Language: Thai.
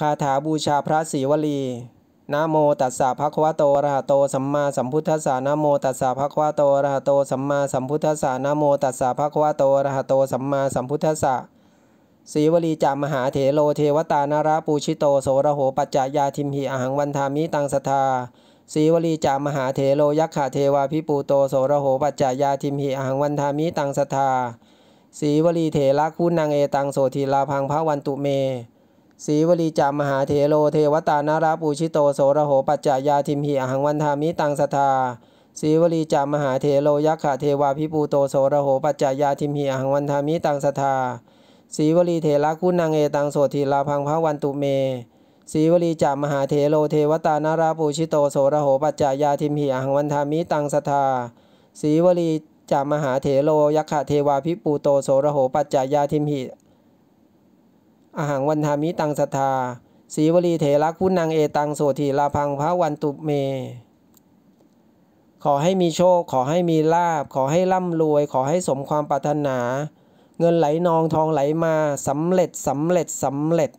คาถาบูชาพระศรีวลีนะโมตัสสะภะคะวะโตอระหะโต สัมมาสัมพุทธัสสะนะโม ตัสสะภะคะวะโตอระหะโต สัมมาสัมพุทธัสสะนะโมตัสสะภะคะวะโตอระหะโต สัมมาสัมพุทธัสสะสีวลีจามหาเถโลเทวตานาราปูชิโตโสระโหปัจจายาทิมหิอหังวันธามิตังสทาสีวลีจามหาเถโลยักขะเทวาพิปูโตโสระโหปัจจายาทิมหิอหังวันธามิตังสทาสีวลีเถระคุณนางเอตังโสธีลาพังพระวันตุเมสีวลีจามหาเถโลเทวตานาราปูชิโตโสระโหปัจจายาทิมหิอหังวันธามิตังสทาสีวลีจามหาเถโลยักขะเทวาพิปูโตโสระโหปัจจายาทิมหิอหังวันธามิตังสทาสีวลีเถระคุณนางเอตังโสธีลาพังพระวันตุเม สีวลีจามหาเถโลเทวตานาราปูชิโตโสระโหปัจจายาทิมหิอหังวันธามิตังสทาสีวลีจามหาเถโลยักขะเทวาพิปูโตโสระโหปัจจายาทิมหิอหังวันทามิตังสัทธาสีวลีเถระคุณนางเอตัง โสถีลาพังพระวันตุเม ขอให้มีโชคขอให้มีลาบ ขอให้ร่ำรวย ขอให้สมความปรารถนา เงินไหลนองทองไหลมาสำเร็จสำเร็จสำเร็จ